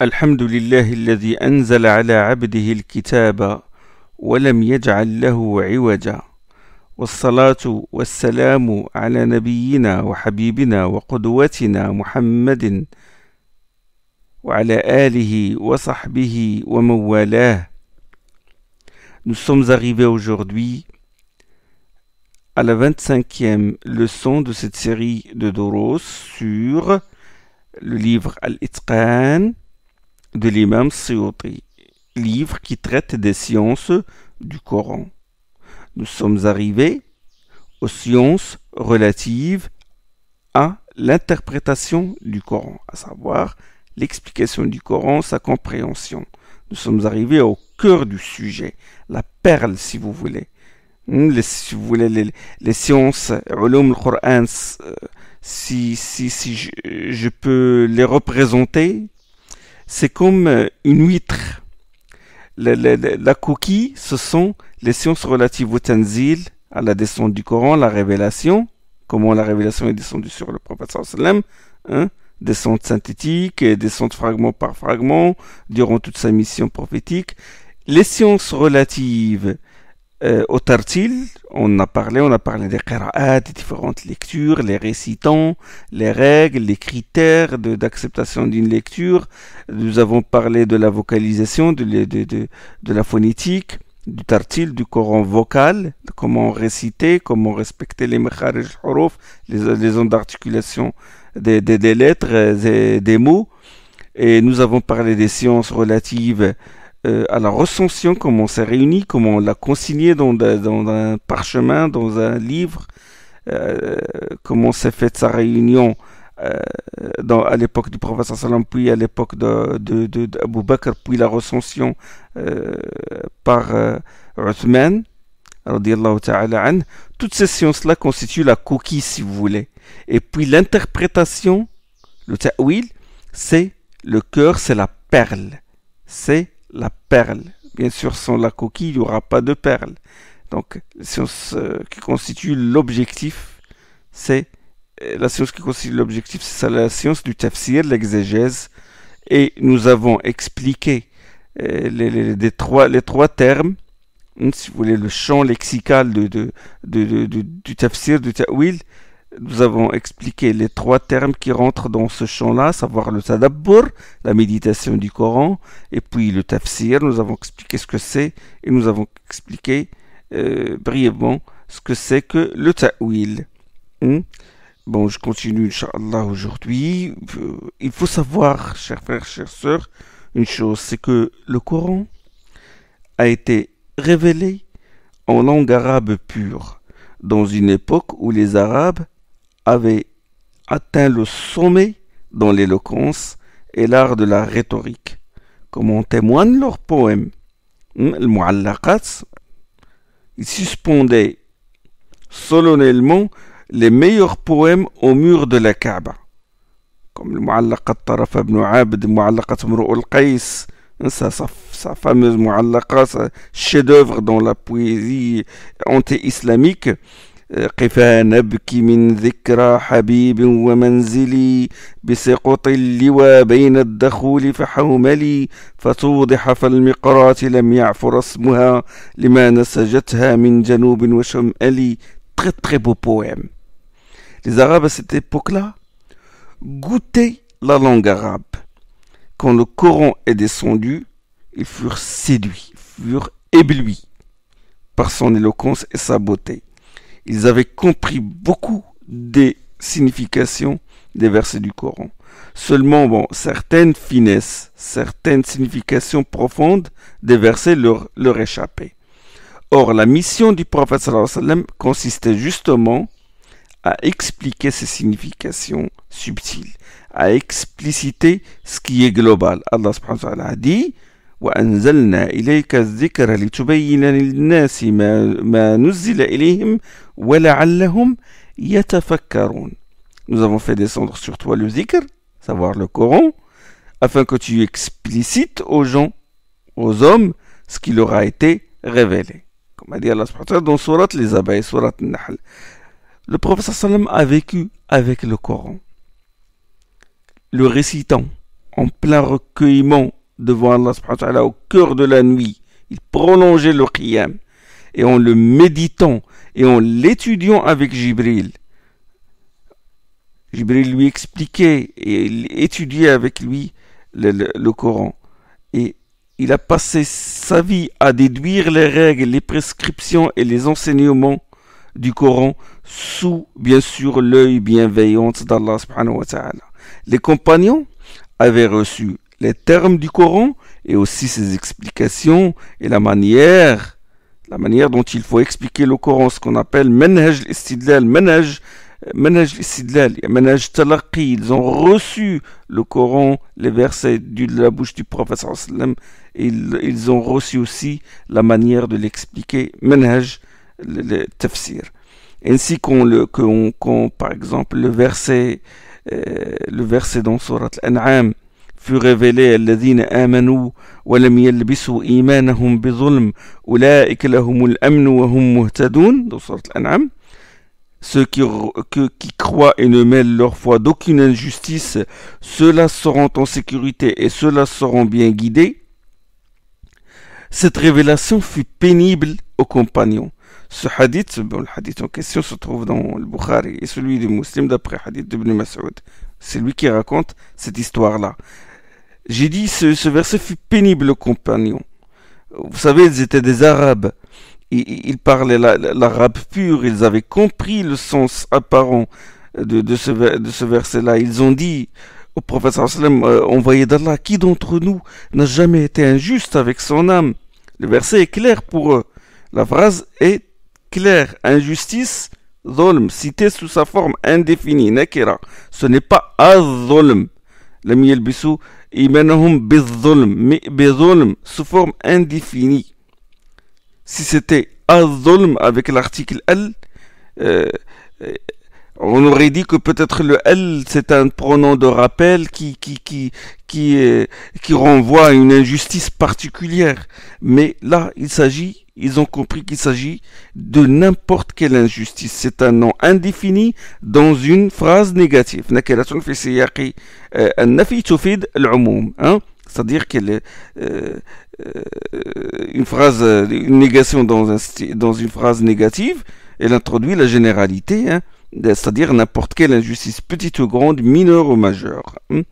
الحمد لله الذي أنزل على عبده الكتاب ولم يجعل له عوجا والصلاة والسلام على نبينا وحبيبنا وقدوتنا محمد وعلى آله وصحبه وموالاه Nous sommes arrivés aujourd'hui à la 25e leçon de cette série de Doros sur le livre Al-Itqan, de l'imam livre qui traite des sciences du Coran. Nous sommes arrivés aux sciences relatives à l'interprétation du Coran, à savoir l'explication du Coran, sa compréhension. Nous sommes arrivés au cœur du sujet, la perle si vous voulez. Hmm, les, si vous voulez, les, sciences, euh, si, si, je peux les représenter c'est comme euh, une huître. La, coquille, ce sont les sciences relatives au Tanzil, à la descente du Coran, la révélation, comment la révélation est descendue sur le prophète sallam, hein, descente synthétique, descente fragment par fragment, durant toute sa mission prophétique, les sciences relatives euh, au tartil, on a parlé, on a parlé des qira'at, des différentes lectures, les récitants, les règles, les critères d'acceptation d'une lecture. Nous avons parlé de la vocalisation, de, de, de, la phonétique, du tartil, du Coran vocal, comment réciter, comment respecter les mecharej les, les ondes d'articulation des, lettres, euh, et des, mots. Et nous avons parlé des sciences relatives à euh, la recension, comment on s'est réuni comment on l'a consigné dans, un parchemin, dans un livre, euh, comment s'est faite sa réunion euh, à l'époque du professeur Salam, puis à l'époque de, de, Bakr, puis la recension par Uthman. Toutes ces sciences-là constituent la coquille, si vous voulez. Et puis l'interprétation, le ta'wil, c'est le cœur, c'est la perle, c'est la perle. Bien sûr, sans la coquille, il n'y aura pas de perle. Donc, la science euh, qui constitue l'objectif, c'est euh, la science qui constitue l'objectif, c'est la science du tafsir, l'exégèse. Et nous avons expliqué euh, les, trois, les trois termes, hein, si vous voulez, le champ lexical de, de, de, du tafsir, du ta'wil, nous avons expliqué les trois termes qui rentrent dans ce champ-là, savoir le tadabbur, la méditation du Coran, et puis le tafsir. Nous avons expliqué ce que c'est et nous avons expliqué euh, brièvement ce que c'est que le ta'wil. Hmm? Bon, je continue, Inch'Allah, aujourd'hui. Euh, il faut savoir, chers frères, chères sœurs, une chose, c'est que le Coran a été révélé en langue arabe pure, dans une époque où les Arabes avait atteint le sommet dans l'éloquence et l'art de la rhétorique, comme en témoignent leurs poèmes. Al-Mu'allaqat, hein, Ils suspendaient solennellement les meilleurs poèmes au mur de la Kaaba, comme le Mu'allaqat Taraf ibn Abd, Mu'allaqat Mru'ul Qais, hein, sa, sa, sa, fameuse Mu'allaqa, chef-d'œuvre dans la poésie anti-islamique, قفا نبكي من ذكرى حبيب ومنزلي بسقط اللوى بين الدخول فحوملي فتوضح فالمقرات لم يعفر اسمها لما نسجتها من جنوب وشمالي très très beau poème. Les Arabes à cette époque-là goûtaient la langue arabe. Quand le Coran est descendu, ils furent séduits, furent éblouis par son éloquence et sa beauté. ils avaient compris beaucoup des significations des versets du Coran. Seulement, bon, certaines finesses, certaines significations profondes des versets leur, leur échappaient. Or, la mission du prophète alayhi consistait justement à expliquer ces significations subtiles, à expliciter ce qui est global. Allah subhanahu wa a dit وَأَنزَلْنَا nous avons fait descendre sur toi le zikr, savoir le Coran, afin que tu explicites aux gens, aux hommes, ce qui leur a été révélé. Comme a dit Allah dans Surat les abeilles, Surat Nahl. Le prophète sallam a vécu avec le Coran. Le récitant en plein recueillement devant Allah au cœur de la nuit, il prolongeait le qiyam et en le méditant et en l'étudiant avec Jibril, Jibril lui expliquait et étudiait avec lui le, Coran. Et il a passé sa vie à déduire les règles, les prescriptions et les enseignements du Coran sous, bien sûr, l'œil bienveillant d'Allah subhanahu wa ta'ala. Les compagnons avaient reçu les termes du Coran et aussi ses explications et la manière la manière dont il faut expliquer le Coran, ce qu'on appelle manhaj l'istidlal, manhaj ménage l'istidlal, manhaj talaqi, ils ont reçu le Coran, les versets de la bouche du prophète sallam, et ils, ont reçu aussi la manière de l'expliquer, manhaj le, tafsir. Ainsi qu'on le qu'on par exemple le verset euh, le verset dans surat al-An'am fut révélé hum dans ceux qui, croient et ne mêlent leur foi d'aucune injustice, ceux-là seront en sécurité et ceux-là seront bien guidés. Cette révélation fut pénible aux compagnons. Ce hadith, le hadith en question se trouve dans le Bukhari et celui du Muslim d'après hadith d'Ibn Mas'ud. C'est lui qui raconte cette histoire-là. J'ai dit, ce, ce, verset fut pénible aux compagnons. Vous savez, ils étaient des Arabes. Ils, ils parlaient l'arabe pur, ils avaient compris le sens apparent de, de ce, de ce verset-là. Ils ont dit au professeur sallam, euh, envoyé d'Allah, qui d'entre nous n'a jamais été injuste avec son âme Le verset est clair pour eux. La phrase est claire. Injustice, Zolm, cité sous sa forme indéfinie, Nakira. Ce n'est pas az-zolm. L'ami El sous forme indéfinie. Si c'était azolm » avec l'article l, euh, euh, on aurait dit que peut-être le l, c'est un pronom de rappel qui qui qui qui, euh, qui renvoie à une injustice particulière. Mais là, il s'agit ils ont compris qu'il s'agit de n'importe quelle injustice. C'est un nom indéfini dans une phrase négative. Euh, hein. C'est-à-dire qu'une euh, euh, phrase, une négation dans, une phrase négative, elle introduit la généralité, hein. c'est-à-dire n'importe quelle injustice, petite ou grande, mineure ou majeure. Hein.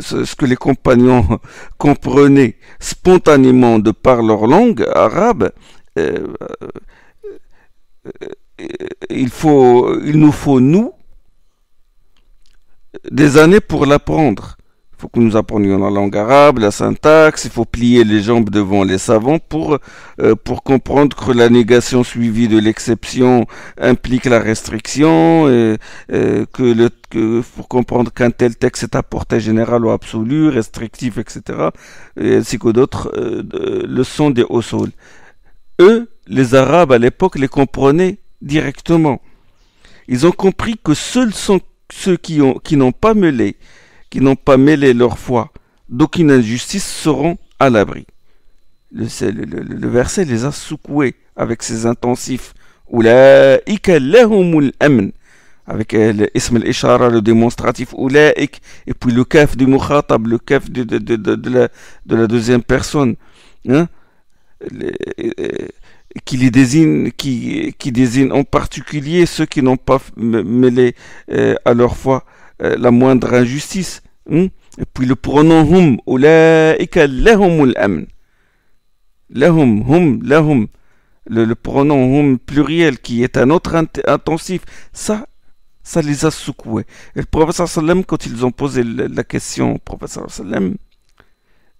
ce que les compagnons comprenaient spontanément de par leur langue arabe, euh, euh, il, faut, il nous faut, nous, des années pour l'apprendre. Il faut que nous apprenions la langue arabe, la syntaxe, il faut plier les jambes devant les savants pour, euh, pour comprendre que la négation suivie de l'exception implique la restriction, et, que le, pour comprendre qu'un tel texte est à portée générale ou absolue, restrictif, etc., ainsi que d'autres leçons des hauts eux, les Arabes à l'époque, les comprenaient directement. Ils ont compris que seuls sont ceux qui, ont, qui n'ont pas mêlé, qui n'ont pas mêlé leur foi d'aucune injustice seront à l'abri. Le, verset les a secoués avec ses intensifs. Avec euh, l'ism ishara le démonstratif et puis le kaf du mukhatab, le kaf de, de, de, la, deuxième personne. Hein. Euh, qui les désigne, qui, qui en particulier ceux qui n'ont pas mêlé euh, à leur foi euh, la moindre injustice. Hein. Et puis le pronom hum, lahumul amn. Lahum, hum, lahum. Le, pronom hum pluriel qui est un autre intensif. Ça, ça les a secoués. Et le professeur Salem quand ils ont posé la question au professeur sallam,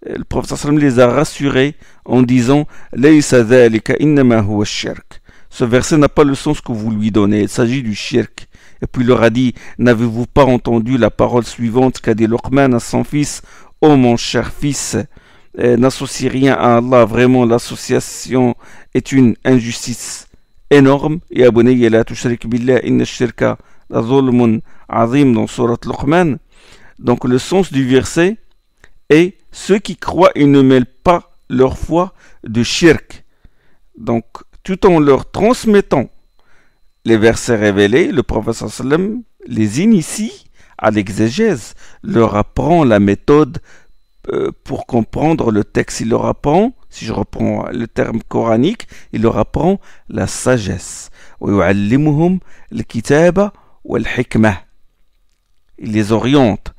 euh, le professeur les a rassurés en disant Ce verset n'a pas le sens que vous lui donnez, il s'agit du shirk. Et puis il leur a dit N'avez-vous pas entendu la parole suivante qu'a dit Luqman à son fils oh, mon cher fils, euh, n'associe rien à Allah, vraiment l'association est une injustice énorme. Et abonnez la dans Donc le sens du verset est ceux qui croient et ne mêlent pas leur foi de shirk. Donc, tout en leur transmettant les versets révélés, le prophète sallam les initie à l'exégèse, leur apprend la méthode euh, pour comprendre le texte. Il leur apprend, si je reprends le terme coranique, il leur apprend la sagesse. Il les oriente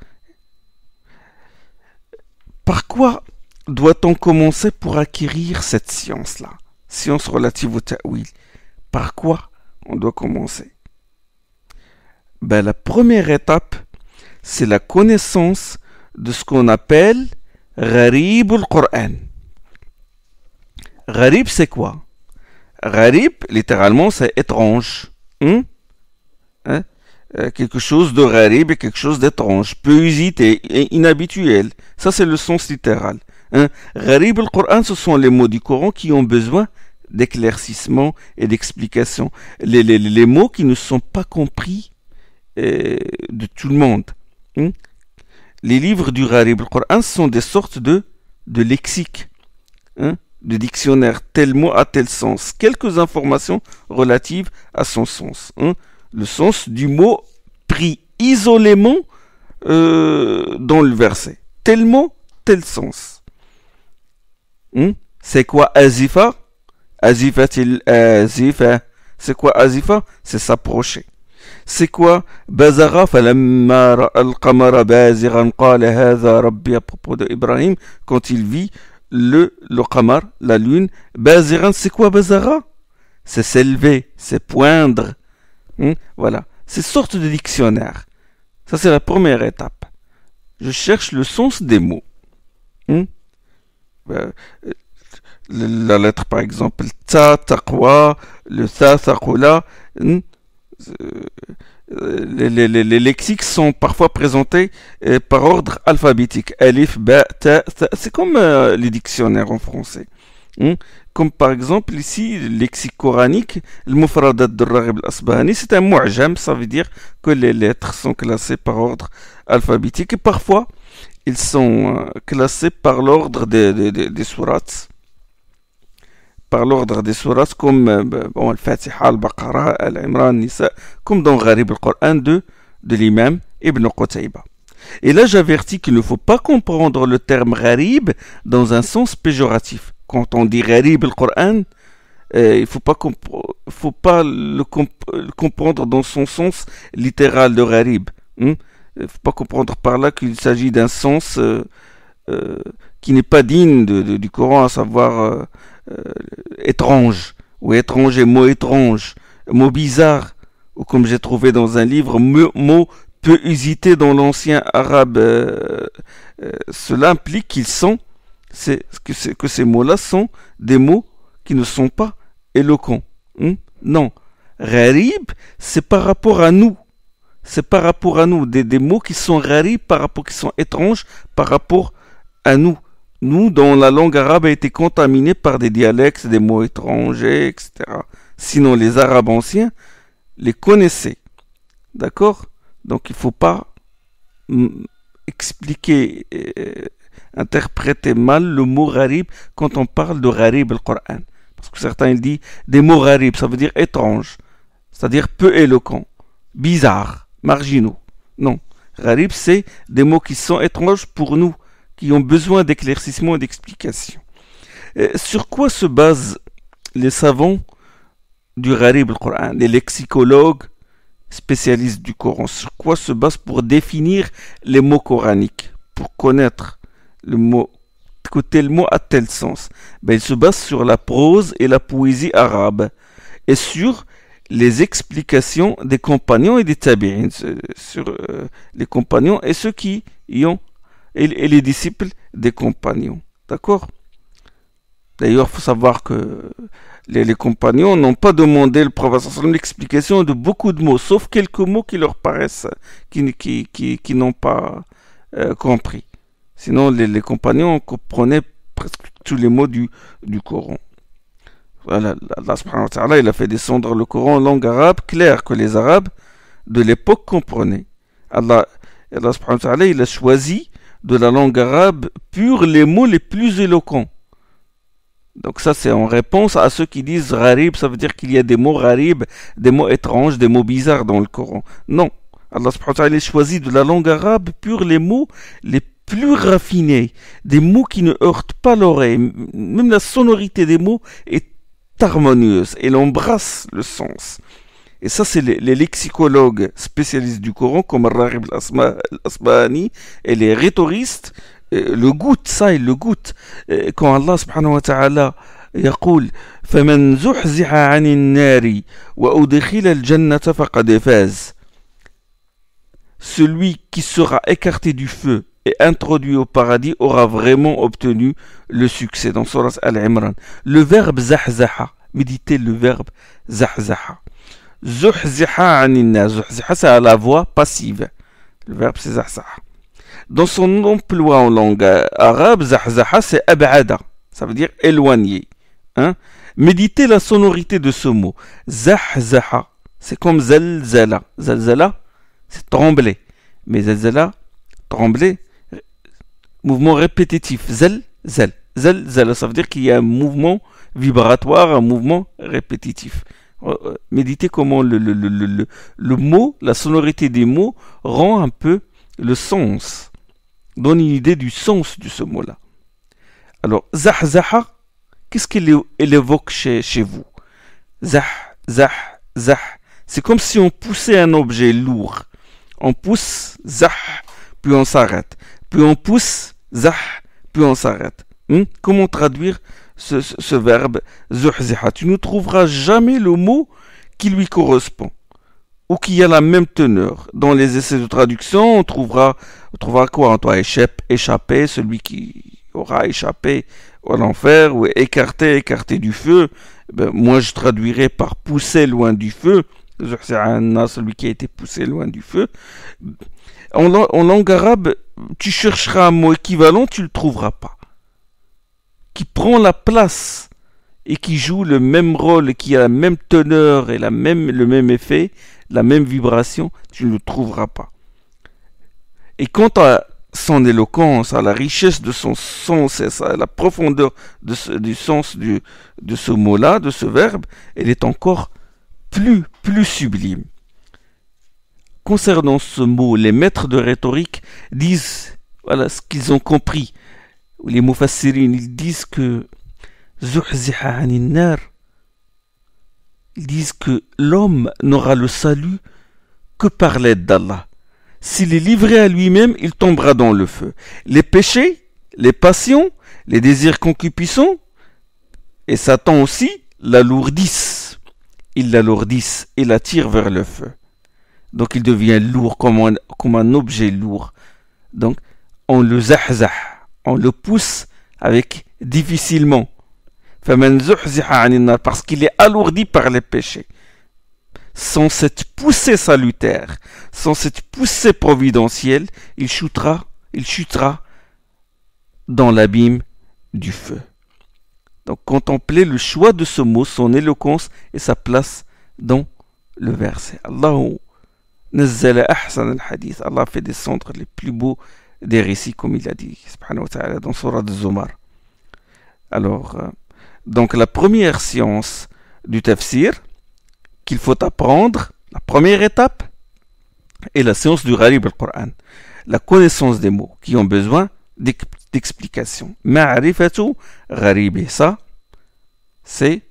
par quoi doit-on commencer pour acquérir cette science-là Science relative au ta'wil. Par quoi on doit commencer ben, La première étape, c'est la connaissance de ce qu'on appelle Gharib al-Qur'an. Gharib, c'est quoi Gharib, littéralement, c'est étrange. Hein? hein? Euh, quelque chose de rarib et quelque chose d'étrange, peu usité et inhabituel. Ça, c'est le sens littéral. Hein? le Coran, ce sont les mots du Coran qui ont besoin d'éclaircissement et d'explication. Les, mots qui ne sont pas compris euh, de tout le monde. Hein. Les livres du Rarib le Coran sont des sortes de, de lexiques, hein, de dictionnaires. Tel mot a tel sens. Quelques informations relatives à son sens. Hein le sens du mot pris isolément euh, dans le verset. Tel mot, tel sens. Hmm? C'est quoi azifa Azifa, azifa. C'est quoi azifa C'est s'approcher. C'est quoi Bazara à propos quand il vit le, le qamar, la lune. Baziran, c'est quoi Bazara C'est s'élever, c'est poindre, Hmm? Voilà, ces sortes de dictionnaires. Ça, c'est la première étape. Je cherche le sens des mots. Hmm? Ben, euh, la lettre, par exemple, ta, le ta, ta quoi Les, les, lexiques sont parfois présentés euh, par ordre alphabétique. elif, ba, C'est comme euh, les dictionnaires en français. Hmm? comme par exemple ici, lexique coranique, le mufradat de Rarib al c'est un mu'jam, ça veut dire que les lettres sont classées par ordre alphabétique et parfois ils sont euh, classés par l'ordre des, des, Par l'ordre des sourates comme dans euh, bah, Al-Fatiha, Al-Baqarah, Al-Imran, Nisa, comme dans Gharib al-Qur'an de, de l'imam Ibn Qutayba. Et là j'avertis qu'il ne faut pas comprendre le terme Gharib dans un sens péjoratif quand on dit Gharib le Coran, euh, il ne faut, pas faut pas le, comprendre dans son sens littéral de Gharib. Hein. il ne faut pas comprendre par là qu'il s'agit d'un sens euh, euh, qui n'est pas digne du Coran, à savoir étrange, ou étranger, mot étrange, mot bizarre, ou comme j'ai trouvé dans un livre, mot peu usité dans l'ancien arabe. cela implique qu'ils sont c'est que, que, ces mots-là sont des mots qui ne sont pas éloquents. Hmm? Non. Rarib, c'est par rapport à nous. C'est par rapport à nous. Des, mots qui sont rarib, par rapport, qui sont étranges par rapport à nous. Nous, dont la langue arabe a été contaminée par des dialectes, des mots étrangers, etc. Sinon, les Arabes anciens les connaissaient. D'accord Donc, il ne faut pas expliquer, euh, interpréter mal le mot gharib quand on parle de gharib al-Qur'an. Parce que certains disent des mots gharib, ça veut dire étrange, c'est-à-dire peu éloquent, bizarre, marginaux. Non, gharib c'est des mots qui sont étranges pour nous, qui ont besoin d'éclaircissement et d'explication. Euh, sur quoi se basent les savants du gharib al-Qur'an, les lexicologues, spécialistes du Coran, sur quoi se basent pour définir les mots coraniques, pour connaître le mot côté le mot a tel sens ben, Il se base sur la prose et la poésie arabe et sur les explications des compagnons et des tabi'ins, euh, sur euh, les compagnons et ceux qui y ont, et, les disciples des compagnons. D'accord D'ailleurs, il faut savoir que les, compagnons n'ont pas demandé le prophète l'explication de beaucoup de mots, sauf quelques mots qui leur paraissent, qui, qui, n'ont pas euh, compris. Sinon, les, compagnons comprenaient presque tous les mots du, Coran. Voilà, Allah a fait descendre le Coran en langue arabe claire que les Arabes de l'époque comprenaient. Allah, il a choisi de la langue arabe pure les mots les plus éloquents. Donc ça c'est en réponse à ceux qui disent rarib, ça veut dire qu'il y a des mots rarib, des mots étranges, des mots bizarres dans le Coran. Non, Allah subhanahu wa ta'ala de la langue arabe pure les mots les plus raffiné, des mots qui ne heurtent pas l'oreille, même la sonorité des mots est harmonieuse, et l'embrasse le sens. Et ça, c'est les, lexicologues spécialistes du Coran, comme Rarib al et les rhétoristes, euh, le goût, ça, ils le goûtent. Euh, quand Allah subhanahu wa ta'ala يقول فمن زحزح عن النار وأدخل الجنة فقد فاز celui qui sera écarté du feu et introduit au paradis aura vraiment obtenu le succès dans Surah Al-Imran. Le verbe zahzaha, méditez le verbe zahzaha. Zuhziha anina. zuhziha c'est la voix passive. Le verbe c'est zahzaha. Dans son emploi en langue arabe, zahzaha c'est ab'ada, ça veut dire éloigné. Hein? Méditez la sonorité de ce mot. Zahzaha, c'est comme zelzala. Zelzala, c'est trembler. Mais zelzala, trembler, mouvement répétitif. Zel, zel, zel, zel. Ça veut dire qu'il y a un mouvement vibratoire, un mouvement répétitif. Euh, euh, méditez comment le, le, le, le, mot, la sonorité des mots rend un peu le sens, donne une idée du sens de ce mot-là. Alors, zah, zaha, qu'est-ce qu'il évoque chez, chez vous Zah, zah, zah. C'est comme si on poussait un objet lourd. On pousse, zah, puis on s'arrête. Puis on pousse, Zah, puis on s'arrête. Hmm? Comment traduire ce, verbe zuhziha Tu ne trouveras jamais le mot qui lui correspond ou qui a la même teneur. Dans les essais de traduction, on trouvera, quoi On échappe, échapper, celui qui aura échappé à l'enfer, ou écarté, écarté du feu. Ben, moi, je traduirai par pousser loin du feu. Celui qui a été poussé loin du feu en, langue arabe, tu chercheras un mot équivalent, tu ne le trouveras pas. Qui prend la place et qui joue le même rôle, qui a la même teneur et la même, le même effet, la même vibration, tu ne le trouveras pas. Et quant à son éloquence, à la richesse de son sens, à la profondeur du sens de ce mot-là, de ce verbe, elle est encore plus, plus sublime. Concernant ce mot, les maîtres de rhétorique disent voilà ce qu'ils ont compris. Les Moufassirines ils disent que ils disent que l'homme n'aura le salut que par l'aide d'Allah. S'il est livré à lui-même, il tombera dans le feu. Les péchés, les passions, les désirs concupiscents, et Satan aussi, l'alourdissent. Ils l'alourdissent et l'attirent vers le feu. Donc il devient lourd comme un, objet lourd. Donc on le zahzah, on le pousse avec difficilement. Parce qu'il est alourdi par les péchés. Sans cette poussée salutaire, sans cette poussée providentielle, il chutera, il chutera dans l'abîme du feu. Donc contempler le choix de ce mot, son éloquence et sa place dans le verset. Allahu Allah fait descendre les plus beaux des récits, comme il a dit dans Surah Zumar. Alors, euh, donc la première science du tafsir qu'il faut apprendre, la première étape, est la science du gharib al-Qur'an, la connaissance des mots qui ont besoin d'explications. tout gharib, ça, c'est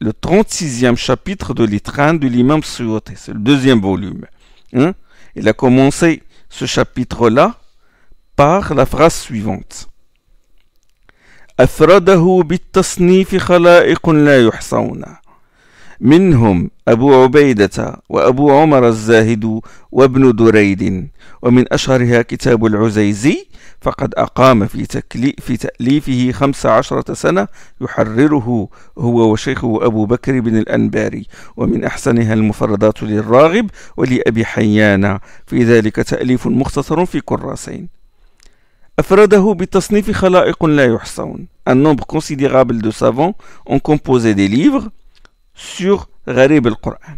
le 36e chapitre de l'Itran de l'imam Suyote c'est le deuxième volume. Hein? Il a commencé ce chapitre-là par la phrase suivante. أفرده بالتصنيف خلائق لا يحصون منهم أبو عبيدة وأبو عمر الزاهد وابن دريد ومن أشهرها كتاب العزيزي فقد أقام في, تكلي في تأليفه خمس عشرة سنة يحرره هو وشيخه أبو بكر بن الأنباري ومن أحسنها المفردات للراغب ولأبي حيان في ذلك تأليف مختصر في كراسين أفرده بتصنيف خلائق لا يحصون Un nombre considérable de savants ont composé des livres sur Gharib al-Qur'an,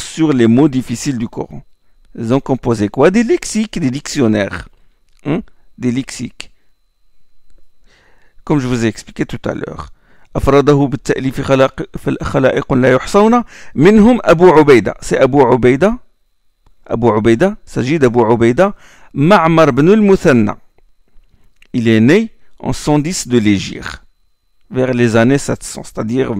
sur les mots difficiles du Coran. Ils ont composé quoi Des lexiques, des dictionnaires, hein des lexiques. Comme je vous ai expliqué tout à l'heure. أفرده بالتأليف خلائق, خلائق لا Minhum Abu أبو C'est Abu أبو Abu أبو عبيدة سجيد أبو عبيدة معمر بن المثنى Il est né en 110 de l'Égypte, vers les années 700, c'est-à-dire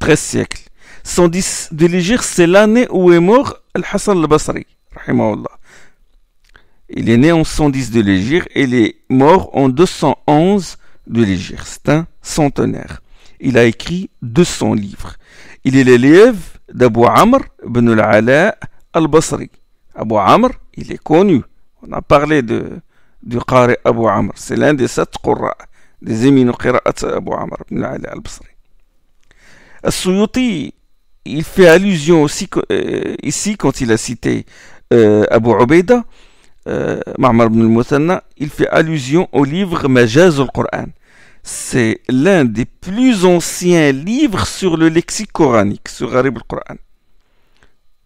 13 siècles. 110 de l'Égypte, c'est l'année où est mort Al-Hassan al-Basri. Il est né en 110 de l'Égypte et il est mort en 211 de l'Égypte. C'est un centenaire. Il a écrit 200 livres. Il est l'élève d'Abu Amr ibn al-Ala al-Basri. Abu Amr, il est connu. On a parlé de, du Qari Abu Amr. C'est l'un des sept Qurra, des éminents Qira'at Abu Amr ibn al al-Basri. As-Suyuti, il fait allusion aussi euh, ici quand il a cité euh, Abu Ubaida, euh, ibn al il fait allusion au livre Majaz al-Qur'an. C'est l'un des plus anciens livres sur le lexique coranique, sur Arab al-Qur'an.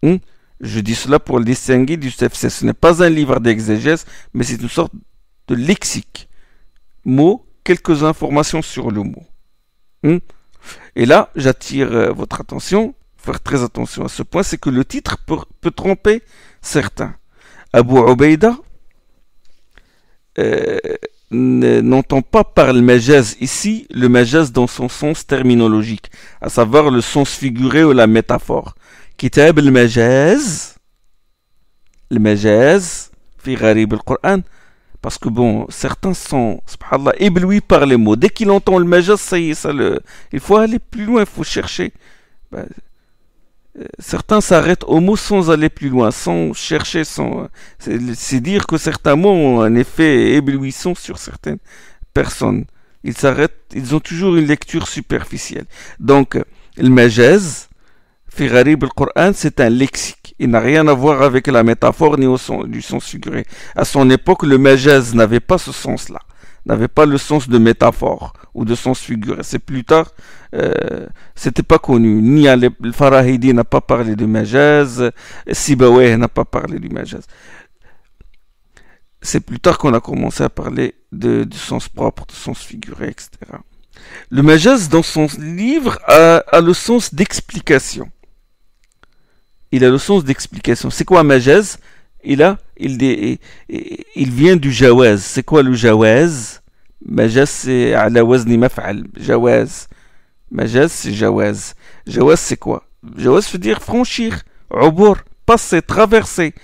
Hmm? Je dis cela pour le distinguer du CFC. Ce n'est pas un livre d'exégèse, mais c'est une sorte de lexique. Mots, quelques informations sur le mot. Hmm? Et là, j'attire euh, votre attention, faire très attention à ce point, c'est que le titre peut, tromper certains. Abu Ubaida euh, n'entend pas par le majaz ici le majaz dans son sens terminologique, à savoir le sens figuré ou la métaphore. Kitab al-majaz, le majaz, fi gharib al-Qur'an, parce que bon, certains sont, éblouis par les mots. Dès qu'il entend le majaz, ça y est, ça le... il faut aller plus loin, il faut chercher. Bah, euh, certains s'arrêtent aux mots sans aller plus loin, sans chercher, sans. C'est dire que certains mots ont un effet éblouissant sur certaines personnes. Ils s'arrêtent, ils ont toujours une lecture superficielle. Donc, le majaz, Ferrari, le c'est un lexique. Il n'a rien à voir avec la métaphore ni au sens du sens figuré. À son époque, le majaz n'avait pas ce sens-là, n'avait pas le sens de métaphore ou de sens figuré. C'est plus tard, euh, c'était pas connu. Ni le Farahidi n'a pas parlé de majaz, Sibawé n'a pas parlé du majaz. C'est plus tard qu'on a commencé à parler de, du sens propre, de sens figuré, etc. Le majaz, dans son livre, a, a le sens d'explication il a le sens d'explication. C'est quoi majaz il, a, il, vient du jawaz. C'est quoi le jawaz Majaz, c'est ala wazni maf'al. Jawaz. Majaz, c'est jawaz. Jawaz, c'est quoi Jawaz veut dire franchir, obour, passer, traverser.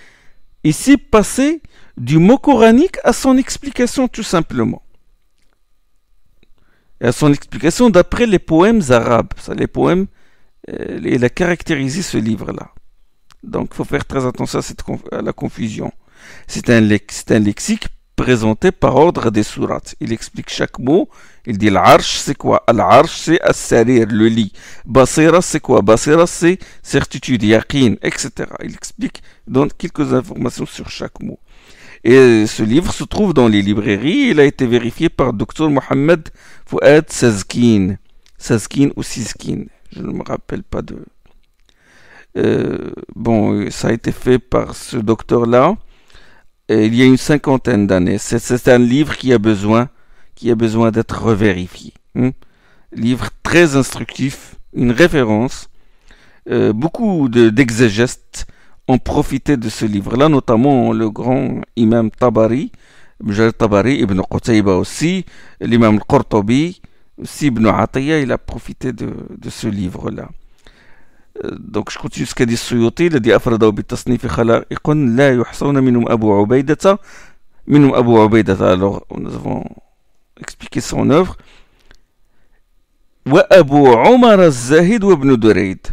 Ici, passer du mot coranique à son explication, tout simplement. Et à son explication d'après les poèmes arabes. Ça, les poèmes, euh, il a caractérisé ce livre-là. Donc il faut faire très attention à, cette, la confusion. C'est un, lex, un, lexique présenté par ordre des sourates. Il explique chaque mot. Il dit l'arche, c'est quoi L'arche, c'est asserir »,« le lit. Basera, c'est quoi Basera, c'est certitude, yaqin, etc. Il explique, donc quelques informations sur chaque mot. Et ce livre se trouve dans les librairies. Il a été vérifié par Dr Mohamed Fouad Sazkin. Sazkin ou Siskin, je ne me rappelle pas de... Euh, bon, ça a été fait par ce docteur-là il y a une cinquantaine d'années. C'est un livre qui a besoin, qui a besoin d'être revérifié. Hein. Livre très instructif, une référence. Euh, beaucoup d'exégètes ont profité de ce livre-là, notamment le grand imam Tabari, Mjal Tabari, Ibn Qutayba aussi, l'imam Al-Qurtubi, aussi Ibn Atiyah, il a profité de ce livre-là. دونك شكوتيوس تيسكد السيوطي الذي افرده بالتصنيف خلائق لا يحصون منهم ابو عبيده منهم ابو عبيده الوغ nous اكسبيكي سون son وابو عمر الزاهد وابن دريد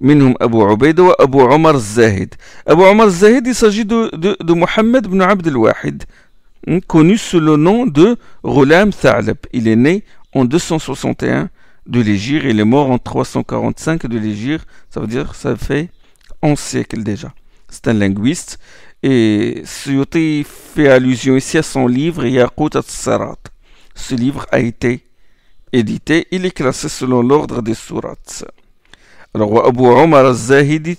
منهم أبو عبيدة وأبو عمر الزاهد أبو عمر الزاهد s'agit دو, محمد بن عبد الواحد Abd al-Wahid connu sous le nom de ان Tha'lab il 261 de l'Égir. Il est mort en 345 de l'Égir. Ça veut dire ça fait 11 siècles déjà. C'est un linguiste. Et Suyuti fait allusion ici à son livre Yaqut al-Sarat. Ce livre a été édité. Il est classé selon l'ordre des sourates. Alors, Abu Omar al-Zahid,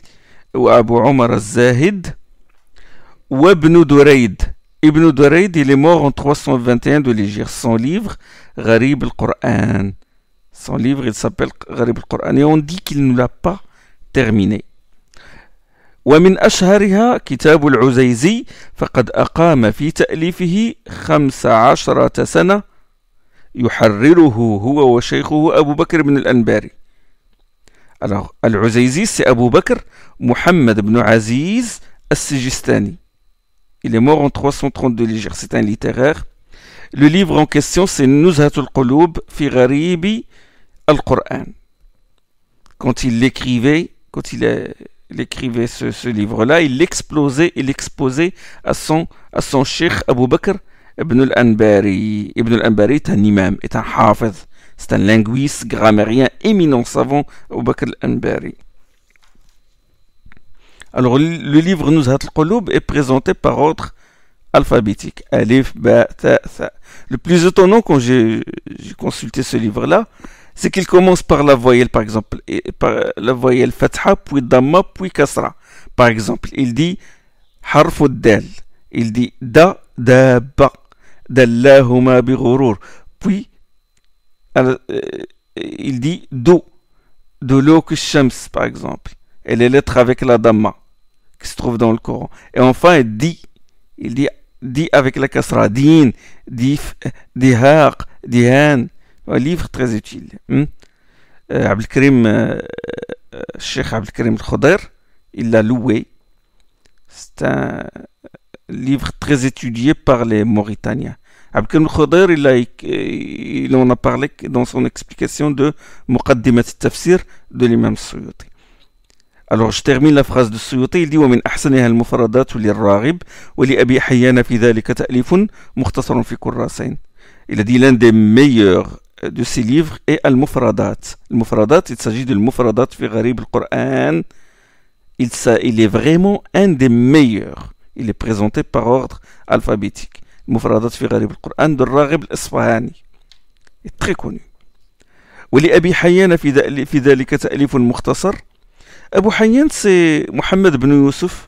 Abu Omar al-Zahid, Ibn Durayd. Ibn Durayd, il est mort en 321 de l'Égir. Son livre, Gharib al-Qur'an. son livre, il s'appelle Gharib al-Qur'an, et on dit qu'il ne l'a pas terminé. ومن أشهرها كتاب العزيزي فقد أقام في تأليفه خمس عشرة سنة يحرره هو وشيخه أبو بكر بن الأنباري Alors, Al-Uzayzi, c'est Abu Bakr Muhammad ibn Aziz As-Sijistani. Il est mort en 332 légères. C'est un littéraire. Le livre en question, c'est Nuzhatul Qulub fi Gharibi Al-Qur'an. Quand il l'écrivait, quand il, écrivait ce, livre-là, il l'explosait il l'exposait à son, à son cheikh Abu Bakr ibn al-Anbari. Ibn al-Anbari est un imam, est un hafiz, c'est un linguiste, grammairien, éminent savant, Abu Bakr al-Anbari. Alors, le livre Nuzhat al-Qulub est présenté par ordre alphabétique. Alif, Ba, Le plus étonnant quand j'ai consulté ce livre-là, c'est qu'il commence par la voyelle, par exemple, par la voyelle fatha, puis dama puis kasra. Par exemple, il dit Harfuddel, Il dit da, da, ba, dallahuma bi Puis, euh, il dit do, de l'eau shams, par exemple. Et les lettres avec la dama qui se trouve dans le Coran. Et enfin, il dit, il dit, dit avec la kasra, din, dif, dihaq, un livre très utile. Hein. Euh, Abdelkrim, euh, euh, Cheikh Abdelkrim Khoder, il l'a loué. C'est un euh, livre très étudié par les Mauritaniens. Abdelkrim Khoder, il, il en a parlé dans son explication de Muqaddimat tafsir de l'imam Suyuti. Alors je termine la phrase de Suyuti, il dit Il a dit l'un des meilleurs de ces livres est Al-Mufradat. Al-Mufradat, il s'agit de Al-Mufradat fi Gharib al-Qur'an. Il, il, est vraiment un des meilleurs. Il est présenté par ordre alphabétique. Al-Mufradat fi Gharib al-Qur'an de Raghib al-Isfahani. Il est très connu. ولأبي حيان في, في ذلك تأليف مختصر أبو حيان سي محمد بن يوسف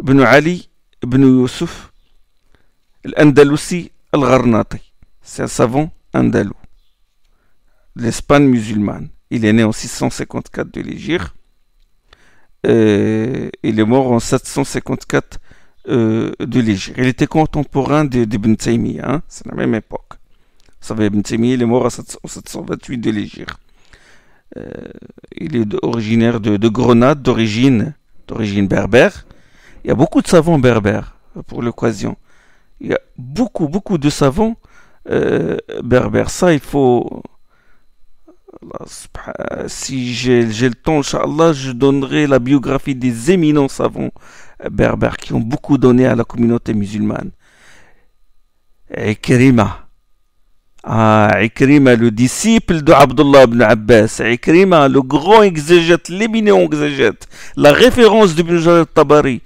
بن علي بن يوسف الأندلسي الغرناطي سي سافون أندلو l'Espagne musulmane. Il est né en 654 de l'Égypte. Euh, il est mort en 754 euh, de l'Égypte. Il était contemporain d'Ibn Taymiyyah, hein? c'est la même époque. Vous savez, Ibn Taymiyyah, il est mort en 728 de l'Égypte. Euh, il est originaire de, Grenade, d'origine d'origine berbère. Il y a beaucoup de savants berbères pour l'occasion. Il y a beaucoup, beaucoup de savants berbères. Ça, il faut, si j'ai le temps, je donnerai la biographie des éminents savants euh, berbères qui ont beaucoup donné à la communauté musulmane. Ikrima. Ah, le disciple de Abdullah ibn Abbas. Ikrima, le grand exégète, l'éminent exégète. La référence de Jarir Tabari.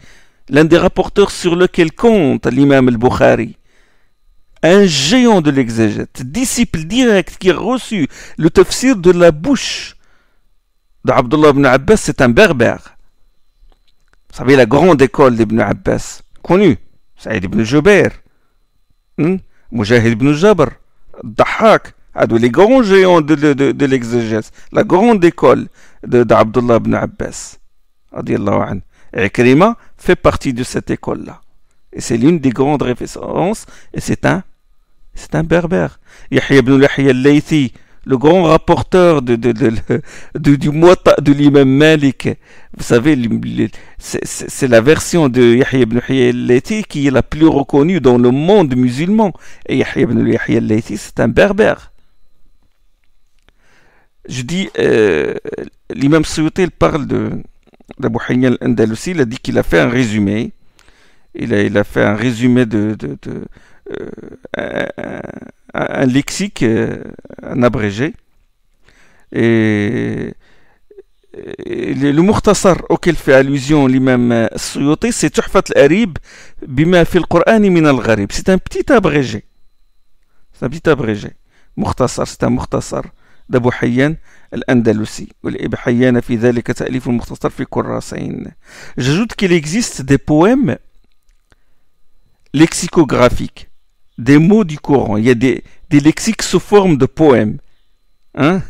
L'un des rapporteurs sur lequel compte l'imam al-Bukhari un géant de l'exégète, disciple direct qui a reçu le tafsir de la bouche d'Abdullah ibn Abbas, c'est un berbère. Vous savez, la grande école d'Ibn Abbas, connue, Saïd ibn Jubair, hmm, Mujahid ibn Jabr, Dahak, les grands géants de, de, l'exégèse, la grande école d'Abdullah ibn Abbas. Ikrima fait partie de cette école-là. Et c'est l'une des grandes références, et c'est un c'est un berbère. Yahya ibn Yahya al-Laythi, le grand rapporteur de, du de l'imam Malik. Vous savez, c'est la version de Yahya ibn Yahya al-Laythi qui est la plus reconnue dans le monde musulman. Et Yahya ibn Yahya al-Laythi, c'est un berbère. Je dis, euh, l'imam Suyuti, parle de d'Abu Hayyan andalusi il a dit qu'il a fait un résumé. Il a, il a fait un résumé de, de euh, un lexique, un abrégé. Et, et le مختصر auquel fait allusion l'imam Suyuti, c'est Tuhfat al-Arib bima fil quran min al-Gharib. C'est un petit abrégé. C'est un petit abrégé. مختصر c'est un مختصر d'Abu Hayyan al-Andalusi. Ibn Hayyan a fi ذلك تأليف المختصر في كراسين. J'ajoute qu'il existe des poèmes lexicographiques des mots du Coran. Il y a des, des lexiques sous forme de poèmes. Hein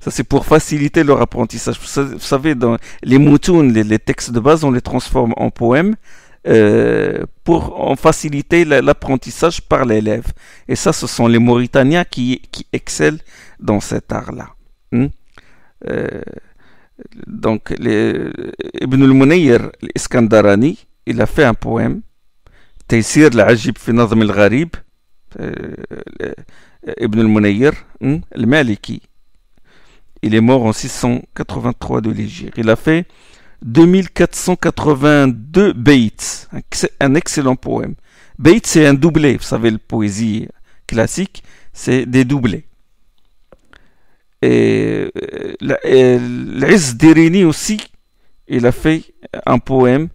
ça, c'est pour faciliter leur apprentissage. Vous savez, dans les moutounes, les, textes de base, on les transforme en poèmes euh, pour en faciliter l'apprentissage par l'élève. Et ça, ce sont les Mauritaniens qui, qui excellent dans cet art-là. Hein. Euh, donc, les, Ibn al-Munayr, l'Iskandarani, il a fait un poème, Taysir al-Ajib euh, euh, Ibn al-Munayr hmm, al-Maliki. Il est mort en 683 de l'Égypte. Il a fait 2482 beits, un excellent poème. Beit, c'est un doublé. Vous savez, la poésie classique, c'est des doublés. Et euh, l'Is aussi, il a fait un poème,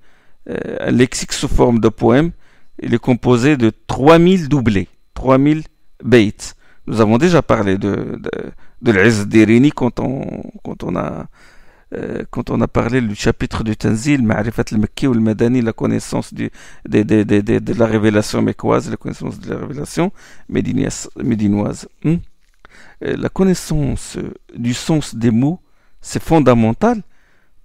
un lexique sous forme de poème. Il est composé de 3000 doublés. 3000 bêtes. Nous avons déjà parlé de, de, de quand on, quand, on a, euh, quand on a parlé du chapitre du Tanzil, Ma'rifat al-Makki madani la connaissance du, de, de, la révélation mécoise, la connaissance de la révélation médinoise. Hmm? Euh, la connaissance du sens des mots, c'est fondamental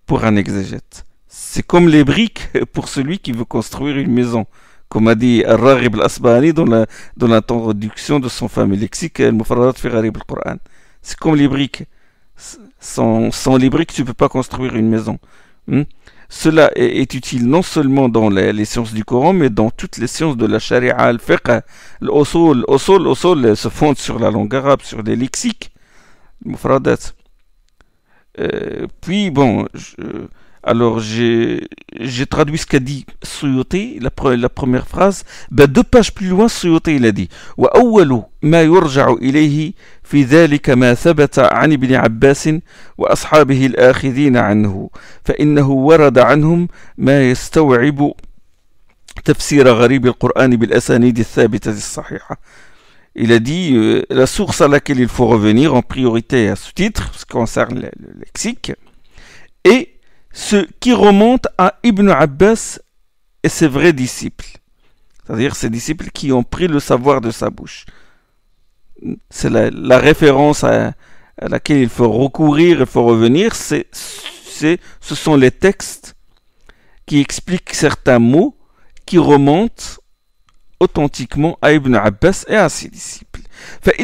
pour un exégète. C'est comme les briques pour celui qui veut construire une maison comme a dit Rarib al-Asbani dans la, dans de son fameux lexique, Al-Mufarradat fi al C'est comme les briques. Sans, sans les briques, tu ne peux pas construire une maison. Hmm? Cela est, utile non seulement dans les, sciences du Coran, mais dans toutes les sciences de la charia, al-fiqh, au sol l'osul se fonde sur la langue arabe, sur les lexiques. Mufradat. Euh, puis, bon, Alors j'ai traduit ce qu'a dit Suyuti, la, pre, la, première phrase. Ben, deux pages plus loin, Suyuti il a dit وأول ما يرجع إليه في ذلك ما ثبت عن ابن عباس وأصحابه الآخذين عنه فإنه ورد عنهم ما يستوعب تفسير غريب القرآن بالأسانيد الثابتة الصحيحة il a dit euh, la source à laquelle il faut revenir en priorité à ce titre, ce qui concerne le, le lexique, et ce qui remonte à Ibn Abbas et ses vrais disciples. C'est-à-dire ses disciples qui ont pris le savoir de sa bouche. C'est la, référence à, laquelle il faut recourir, il faut revenir. C'est, ce sont les textes qui expliquent certains mots qui remontent authentiquement à Ibn Abbas et à ses disciples. Il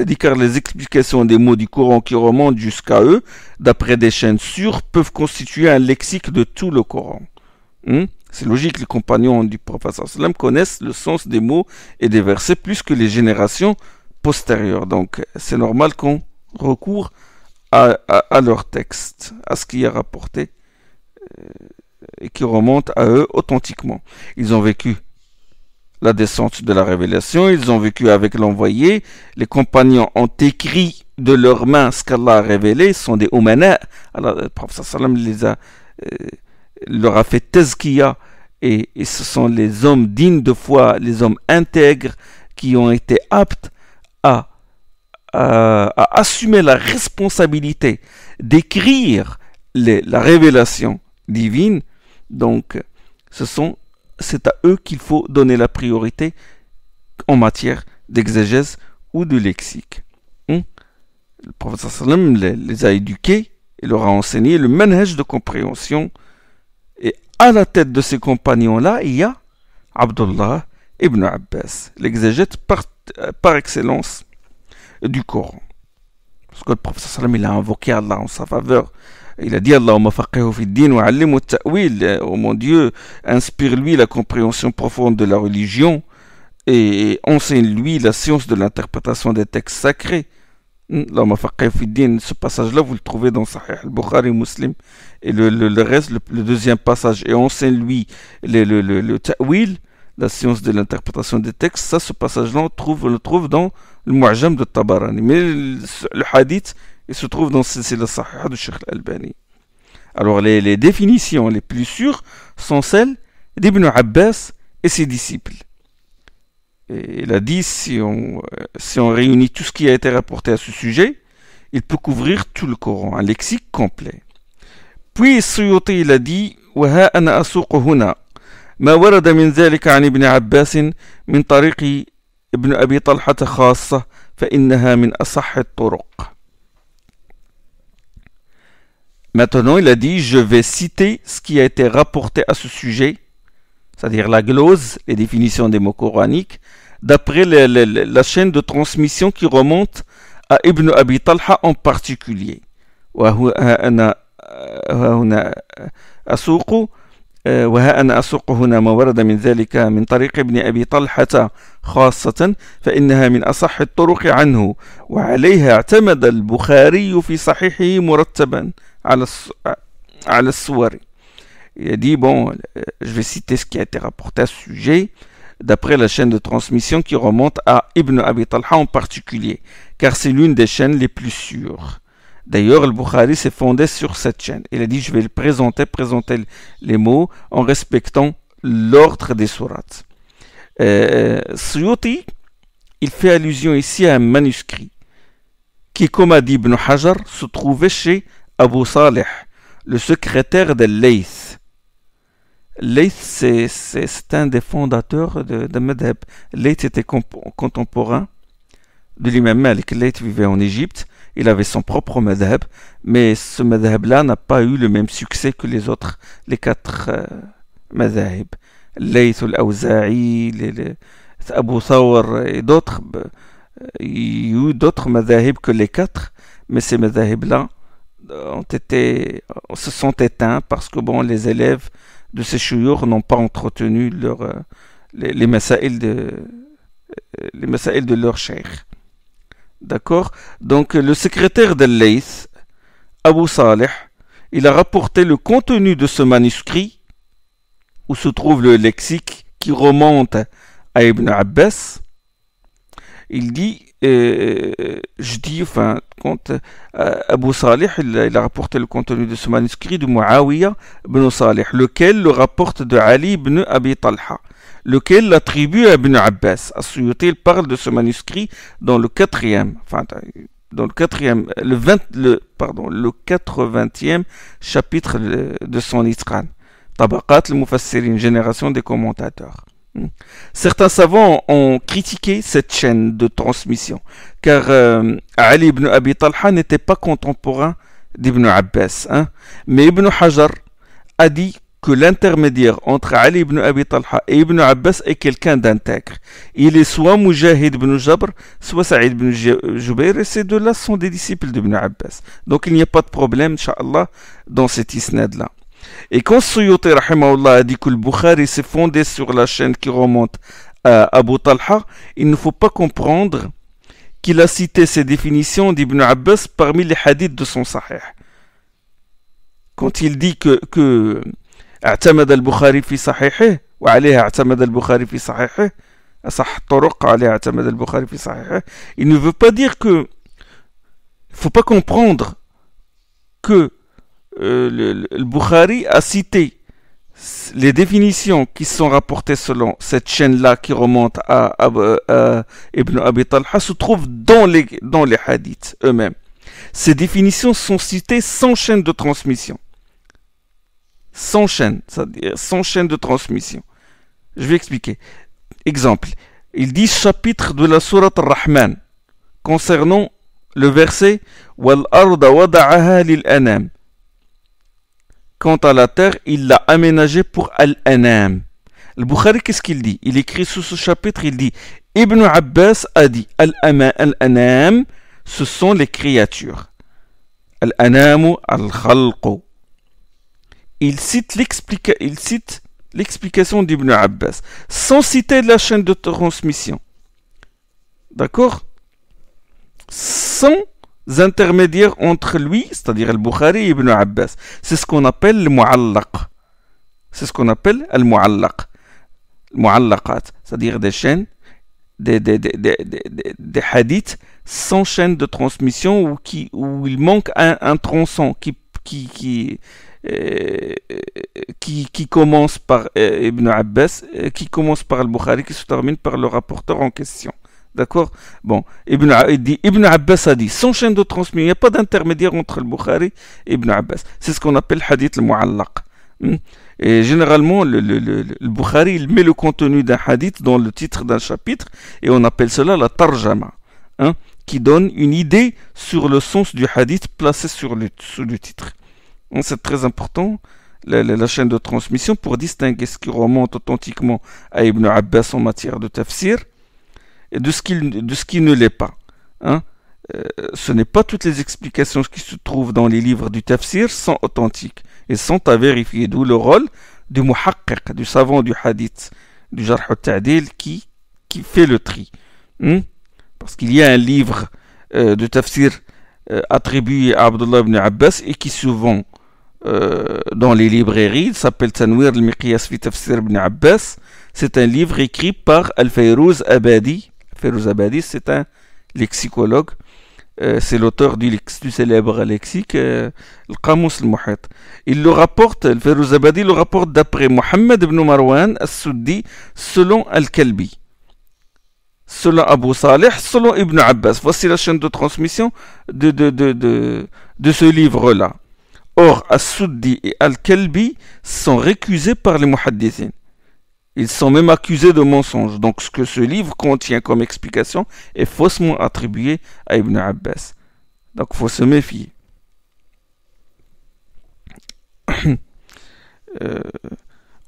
a dit car les explications des mots du Coran qui remontent jusqu'à eux, d'après des chaînes sûres, peuvent constituer un lexique de tout le Coran. Hmm? C'est logique, les compagnons du prophète sallam connaissent le sens des mots et des versets plus que les générations postérieures. Donc c'est normal qu'on recourt à, leur texte, à ce qui est rapporté. Euh, qui remontent à eux authentiquement. Ils ont vécu la descente de la révélation, ils ont vécu avec l'envoyé, les compagnons ont écrit de leurs mains ce qu'Allah a révélé, ce sont des Oumana, Alors le prophète sallam les a, euh, leur a fait teskia et, ce sont les hommes dignes de foi, les hommes intègres qui ont été aptes à assumer la responsabilité d'écrire la révélation divine donc, ce c'est à eux qu'il faut donner la priorité en matière d'exégèse ou de lexique. Hein? Le professeur les, a éduqués et leur a enseigné le manège de compréhension. Et à la tête de ces compagnons-là, il y a Abdullah ibn Abbas, l'exégète par, euh, excellence du Coran. Parce que le professeur sallam, il a invoqué Allah en sa faveur il a dit Allahumma din wa ta'wil. Oh mon Dieu, inspire-lui la compréhension profonde de la religion et enseigne-lui la science de l'interprétation des textes sacrés. Hmm, Allahumma Ce passage-là, vous le trouvez dans Sahih al-Bukhari Muslim. Et le, reste, le, deuxième passage, et enseigne-lui le, ta'wil la science de l'interprétation des textes, ça, ce passage-là, on, trouve, le trouve dans le Mu'jam de Tabarani. Mais le hadith, il se trouve dans le Sahih du Sheikh al-Albani. Alors les, définitions les plus sûres sont celles d'Ibn Abbas et ses disciples. il a dit, si on, euh, si on réunit tout ce qui a été rapporté à ce sujet, il peut couvrir tout le Coran, un lexique complet. Puis Suyoti il a dit, Waha ana أسوق ma ما ورد من ذلك عن ابن عباس من طريق ابن أبي طلحة خاصة فإنها من أصح الطرق Maintenant, il a dit, je vais citer ce qui a été rapporté à ce sujet, c'est-à-dire la glose, les définitions des mots coraniques, d'après la chaîne de transmission qui remonte à Ibn Abi Talha en particulier. وها أنا أسوق هنا ما ورد من ذلك من طريق ابن أبي طلحة خاصة فإنها من أصح الطرق عنه وعليها اعتمد البخاري في صحيحه مرتبا على على الصور Il a dit, bon, je vais citer ce qui a été rapporté à ce sujet, d'après la chaîne de transmission qui remonte à Ibn Abi Talha en particulier, car c'est l'une des chaînes les plus sûres. D'ailleurs, le Bukhari s'est fondé sur cette chaîne. Il a dit je vais le présenter, présenter les mots en respectant l'ordre des sourates. Euh, Suyuti, il fait allusion ici à un manuscrit qui, comme a dit Ibn Hajar, se trouvait chez Abu Saleh, le secrétaire de l'Eith. L'Eith, c'est un des fondateurs de, de Madhab. était contemporain de l'imam Malik. L'Eith vivait en Égypte il avait son propre madhab, mais ce madhab-là n'a pas eu le même succès que les autres, les quatre euh, les al-Awza'i, Abu et d'autres, ben, euh, il y a eu d'autres madhab que les quatre, mais ces madhab-là ont été, se sont éteints parce que bon, les élèves de ces chouyours n'ont pas entretenu leur, euh, les, les de, euh, les de leur chair. D'accord Donc le secrétaire de layth Abu Saleh, il a rapporté le contenu de ce manuscrit, où se trouve le lexique qui remonte à Ibn Abbas. Il dit, euh, je dis, enfin, compte, euh, Abu Saleh, il, a rapporté le contenu de ce manuscrit de Muawiyah ibn Saleh, lequel le rapporte de Ali ibn Abi Talha lequel l'attribue à Ibn Abbas. as il parle de ce manuscrit dans le quatrième, dans le quatrième, le le, pardon, le 80e chapitre de son Itran. Tabakat al une génération des commentateurs. Hmm. Certains savants ont critiqué cette chaîne de transmission, car euh, Ali ibn Abi Talha n'était pas contemporain d'Ibn Abbas. Hein. Mais Ibn Hajar a dit que l'intermédiaire entre Ali ibn Abi Talha et Ibn Abbas est quelqu'un d'intègre. Il est soit Mujahid ibn Jabr, soit Saïd ibn Jubair, et ces deux-là sont des disciples d'Ibn Abbas. Donc il n'y a pas de problème, inshallah, dans cet isnad-là. Et quand Suyuti a dit que le Bukhari s'est fondé sur la chaîne qui remonte à Abu Talha, il ne faut pas comprendre qu'il a cité ces définitions d'Ibn Abbas parmi les hadiths de son Sahih. Quand il dit que il ne veut pas dire que. Il faut pas comprendre que euh, le, Bukhari a cité les définitions qui sont rapportées selon cette chaîne-là qui remonte à, Ibn Abi Talha se trouvent dans les, dans les hadiths eux-mêmes. Ces définitions sont citées sans chaîne de transmission sans chaîne, c'est-à-dire sans chaîne de transmission. Je vais expliquer. Exemple, il dit chapitre de la surah rahman concernant le verset Wal wada'aha lil anam. Quant à la terre, il l'a aménagée pour al-anam. Le Bukhari, qu'est-ce qu'il dit Il écrit sous ce chapitre, il dit Ibn Abbas a dit Al-anam, ce sont les créatures. Al-anamu al-khalqu il cite l'explication d'Ibn Abbas, sans citer la chaîne de transmission. D'accord Sans intermédiaire entre lui, c'est-à-dire le bukhari et Ibn Abbas. C'est ce qu'on appelle le mu'allaq. C'est ce qu'on appelle le muallaq Mu'allaqat, c'est-à-dire des chaînes, des, hadiths sans chaîne de transmission ou qui, où il manque un, un tronçon qui, qui, qui, euh, qui, qui, commence par euh, Ibn Abbas, euh, qui commence par Al-Bukhari, qui se termine par le rapporteur en question. D'accord Bon, Ibn, dit, Abbas a dit, sans chaîne de transmission, il n'y a pas d'intermédiaire entre Al-Bukhari et Ibn Abbas. C'est ce qu'on appelle hadith al-mu'allaq. Hmm et généralement, le, Bukhari il met le contenu d'un hadith dans le titre d'un chapitre et on appelle cela la tarjama, hein, qui donne une idée sur le sens du hadith placé sur sous le titre. C'est très important, la, chaîne de transmission, pour distinguer ce qui remonte authentiquement à Ibn Abbas en matière de tafsir et de ce qui, de ce qui ne l'est pas. Hein. Euh, ce n'est pas toutes les explications qui se trouvent dans les livres du tafsir sont authentiques et sont à vérifier, d'où le rôle du muhakkak, du savant du hadith, du jarh al-ta'dil qui, fait le tri. Hein. Parce qu'il y a un livre euh, de tafsir euh, attribué à Abdullah ibn Abbas et qui souvent euh, dans les librairies. Il s'appelle Tanwir al-Miqyas fi Tafsir ibn Abbas. C'est un livre écrit par Al-Fayrouz Abadi. Fayrouz Abadi, c'est un lexicologue. Euh, c'est l'auteur du, célèbre lexique, euh, le al muhat Il le rapporte, Al-Fayrouz Abadi le rapporte d'après Mohammed ibn Marwan al-Suddi, selon Al-Kalbi. Selon Abu Saleh, selon Ibn Abbas. Voici la chaîne de transmission de, de, de, de ce livre-là. Or, as et Al-Kalbi sont récusés par les muhaddithin. Ils sont même accusés de mensonge. Donc, ce que ce livre contient comme explication est faussement attribué à Ibn Abbas. Donc, faut se méfier. Euh,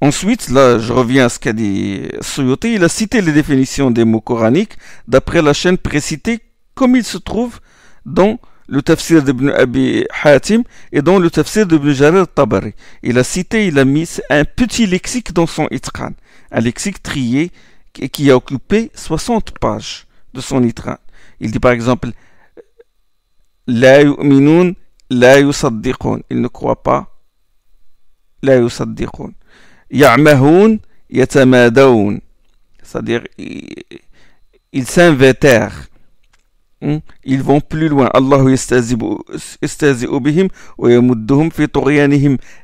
ensuite, là, je reviens à ce qu'a dit Soyoté. Il a cité les définitions des mots coraniques d'après la chaîne précitée, comme il se trouve dans le tafsir d'Ibn Abi Hatim et dans le tafsir d'Ibn Jarir Tabari. Il a cité, il a mis un petit lexique dans son Itran, un lexique trié qui a occupé 60 pages de son Itran. Il dit par exemple La yu'minun, la yusaddiqun. il ne croit pas. La yusaddiqun. yamahun, yatamadaoun. C'est-à-dire, ils s'inventèrent Hmm? ils vont plus loin. Allah est bihim wa yamudduhum fi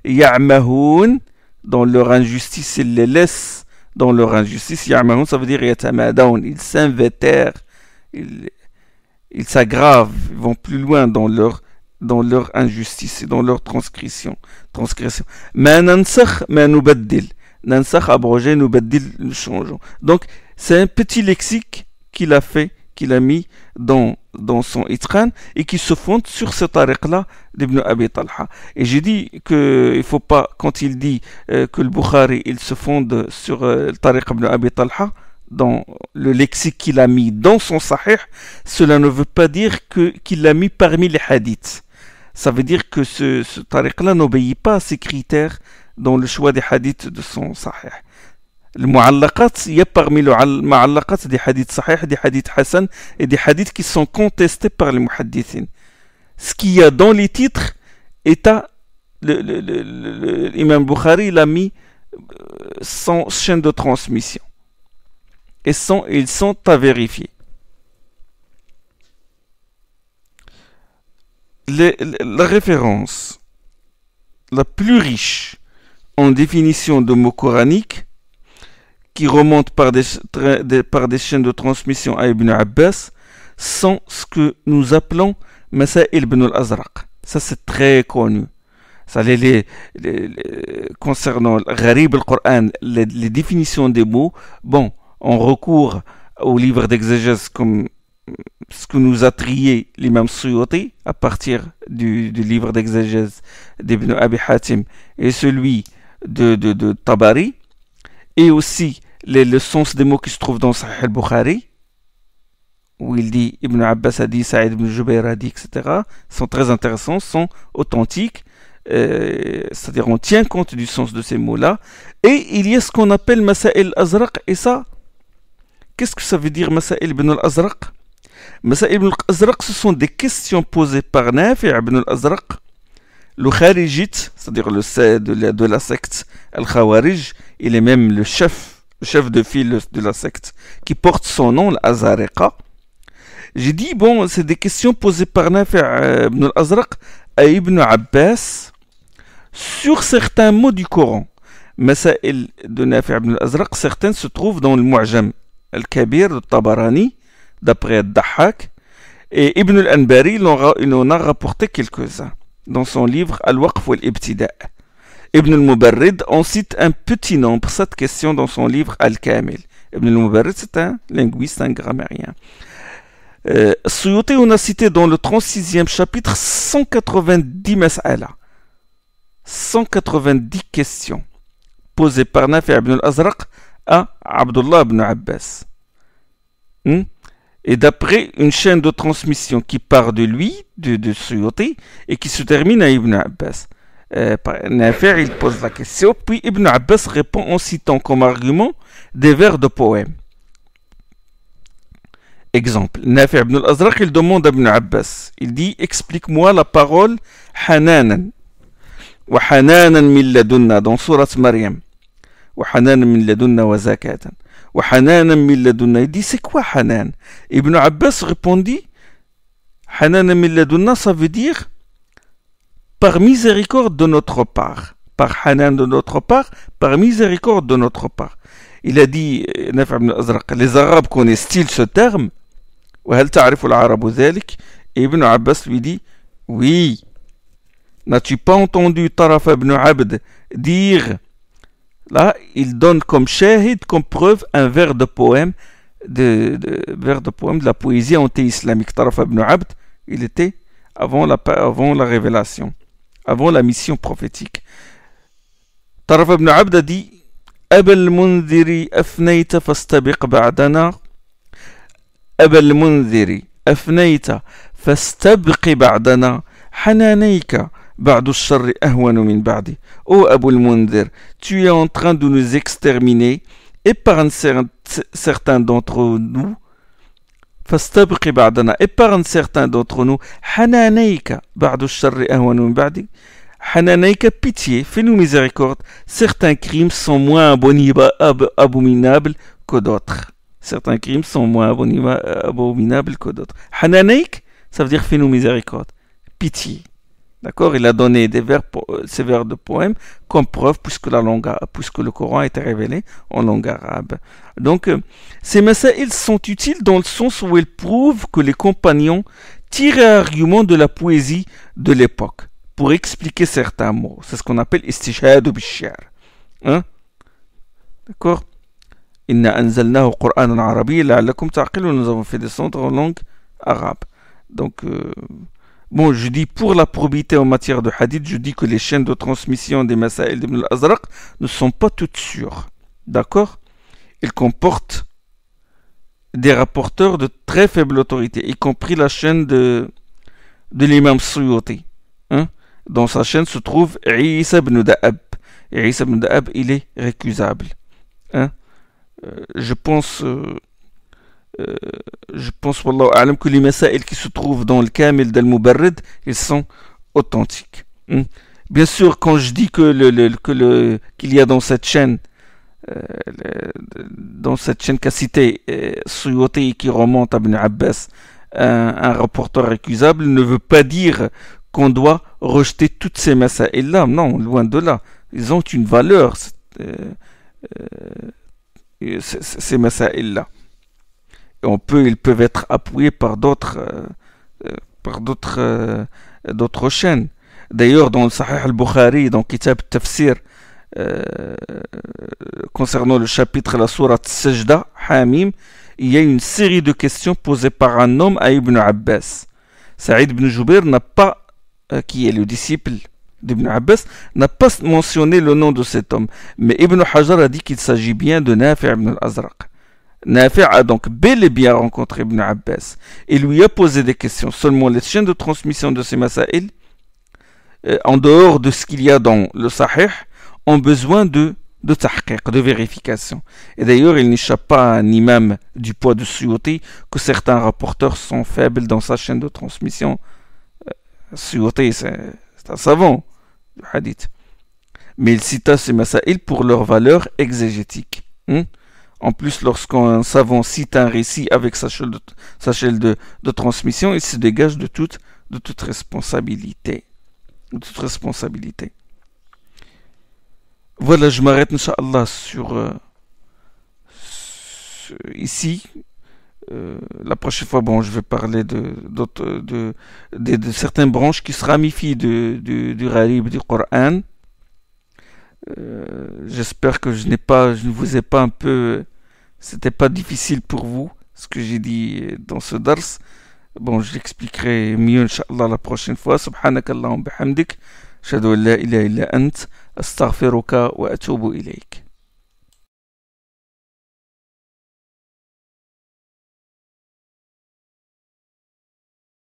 ya'mahun dans leur injustice, ils les laissent dans leur injustice. Ya'mahun ça veut dire yatamadaun, ils s'invétèrent, ils s'aggravent, ils, vont plus loin dans leur dans leur injustice et dans leur transgression. transgression. Ma nansakh nous nubaddil. Nansakh abrogé, nubaddil changeons. Donc c'est un petit lexique qu'il a fait, qu'il a mis dans, dans son itran et qui se fonde sur ce tariq-là d'Ibn Abi Talha. Et j'ai dit que il faut pas, quand il dit euh, que le Bukhari, il se fonde sur euh, le tariq Ibn Abi Talha, dans le lexique qu'il a mis dans son sahih, cela ne veut pas dire que, qu'il l'a mis parmi les hadiths. Ça veut dire que ce, ce tariq-là n'obéit pas à ses critères dans le choix des hadiths de son sahih il y a parmi les معلقات des hadiths sahih, des hadiths hassan et des hadiths qui sont contestés par les muhaddithin ce qu'il y a dans les titres est à l'imam Bukhari l'a mis sans euh, chaîne de transmission et ils sont à vérifier la référence la plus riche en définition de mots coraniques qui remontent par des, par des chaînes de transmission à Ibn Abbas sont ce que nous appelons Masail ibn al-Azraq. Ça, c'est très connu. Ça, les, concernant Gharib al-Qur'an, les, définitions des mots, bon, on recourt au livre d'exégèse comme ce que nous a trié l'imam Suyuti à partir du, livre d'exégèse d'Ibn Abi Hatim et celui de, de, de Tabari, et aussi les, le sens des mots qui se trouvent dans Sahih al-Bukhari, où il dit Ibn Abbas a dit, Saïd ibn Jubair a dit, etc., sont très intéressants, sont authentiques, euh, c'est-à-dire on tient compte du sens de ces mots-là, et il y a ce qu'on appelle Masa'il Azraq, et ça, qu'est-ce que ça veut dire Masa'il ibn al-Azraq Masa'il ibn al-Azraq, ce sont des questions posées par Nafi ibn al-Azraq, le Kharijit, c'est-à-dire le de de la secte Al-Khawarij, il est même le chef chef de file de la secte, qui porte son nom, l'Azariqa, j'ai dit, bon, c'est des questions posées par Nafi ibn al-Azraq à Ibn Abbas sur certains mots du Coran. Mais il, de Nafi ibn al-Azraq, certaines se trouvent dans le Mu'jam, al-Kabir, le Tabarani, d'après Dahak, et Ibn al-Anbari, il en a rapporté quelques-uns dans son livre Al-Waqf al-Ibtida'. Ibn al mubarid en cite un petit nombre, cette question dans son livre Al-Kamil. Ibn al mubarid c'est un linguiste, un grammairien. Euh, Suyuti, on a cité dans le 36e chapitre 190 mas'ala, 190 questions posées par Nafi ibn al-Azraq à Abdullah ibn Abbas. Hmm? Et d'après une chaîne de transmission qui part de lui, de, de Suyuti, et qui se termine à Ibn Abbas. Nafir euh, il pose la question, puis Ibn Abbas répond en citant comme argument des vers de poème Exemple, Nafir ibn al-Azraq, il demande à Ibn Abbas, il dit Explique-moi la parole Hananan. Wa Hananan min ladunna dans Surat Maryam. Wa Hananan min ladunna wa zakatan. Wa Hananan min ladunna. Il dit C'est quoi Hanan Ibn Abbas répondit Hananan min ladunna, ça veut dire par miséricorde de notre part. Par Hanan de notre part, par miséricorde de notre part. Il a dit, euh, les Arabes connaissent-ils ce terme Et Ibn Abbas lui dit, oui. N'as-tu pas entendu Taraf ibn Abd dire Là, il donne comme shahid, comme preuve, un vers de poème de, de de la poésie anti-islamique. Taraf ibn Abd, il était avant la révélation avant la mission prophétique. Taraf ibn Abda dit Abel Mundiri afnaita fastabiq ba'dana. Abel Mundiri afnaita fastabiq ba'dana. Hananaika ba'du sharri ahwanu min ba'di. Ô Abul Mundir, tu es en train de nous exterminer. Épargne certains d'entre nous فاستبق بعدنا épargne certains d'entre nous حنانيك pitié fais-nous miséricorde certains crimes sont moins abominables que d'autres certains crimes sont moins abominables que d'autres حنانيك ça veut dire fais-nous miséricorde pitié D'accord Il a donné euh, ces vers de poèmes comme preuve puisque, la langue, puisque le Coran a été révélé en langue arabe. Donc, euh, ces ils sont utiles dans le sens où ils prouvent que les compagnons tirent argument de la poésie de l'époque pour expliquer certains mots. C'est ce qu'on appelle istishad ou Hein D'accord nous avons fait descendre en langue arabe. Donc, euh, Bon, je dis pour la probité en matière de hadith, je dis que les chaînes de transmission des Masaïl d'Ibn al-Azraq ne sont pas toutes sûres. D'accord Elles comportent des rapporteurs de très faible autorité, y compris la chaîne de, l'imam Suyuti. Hein Dans sa chaîne se trouve Isa ibn Da'ab. Isa ibn Da'ab, il est récusable. Hein euh, je pense. Euh, euh, je pense, que les masaïls qui se trouvent dans le Kamil dal ils sont authentiques. Hmm. Bien sûr, quand je dis que le, que le, qu'il y a dans cette chaîne, euh, dans cette chaîne qu'a cité euh, qui remonte à Ibn Abbas, un, rapporteur accusable, ne veut pas dire qu'on doit rejeter toutes ces et là Non, loin de là. Ils ont une valeur, euh, ces masaïls-là on peut, ils peuvent être appuyés par d'autres, euh, euh, par d'autres, euh, d'autres chaînes. D'ailleurs, dans le Sahih al-Bukhari, dans Kitab Tafsir, concernant le chapitre la Sourate Sajda, Hamim, il y a une série de questions posées par un homme à Ibn Abbas. Saïd ibn Jubair n'a pas, qui est le disciple d'Ibn Abbas, n'a pas mentionné le nom de cet homme. Mais Ibn Hajar a dit qu'il s'agit bien de Nafi ibn azraq Nafi a donc bel et bien rencontré Ibn Abbas et lui a posé des questions. Seulement, les chaînes de transmission de ces Masa'il, euh, en dehors de ce qu'il y a dans le Sahih, ont besoin de de de vérification. Et d'ailleurs, il n'échappe pas ni même du poids de sûreté que certains rapporteurs sont faibles dans sa chaîne de transmission. Euh, sûreté, c'est un savant du hadith. Mais il cita ces Masa'il pour leur valeur exégétique. Hein. En plus, lorsqu'un savant cite un récit avec sa chaîne de, transmission, il se dégage de toute, responsabilité. Voilà, je m'arrête, Inch'Allah, sur, euh, ici. Euh, la prochaine fois, bon, je vais parler de, certaines branches qui se ramifient du, du, du du Coran. Euh, j'espère que je n'ai pas, je ne vous ai pas un peu. C'était pas difficile pour vous ce que j'ai dit dans ce dars. Bon, je l'expliquerai mieux, Inch'Allah, la prochaine fois. Subhanak wa bihamdik. Shadu la ilaha illa ant. Astaghfiruka wa atubu ilayk.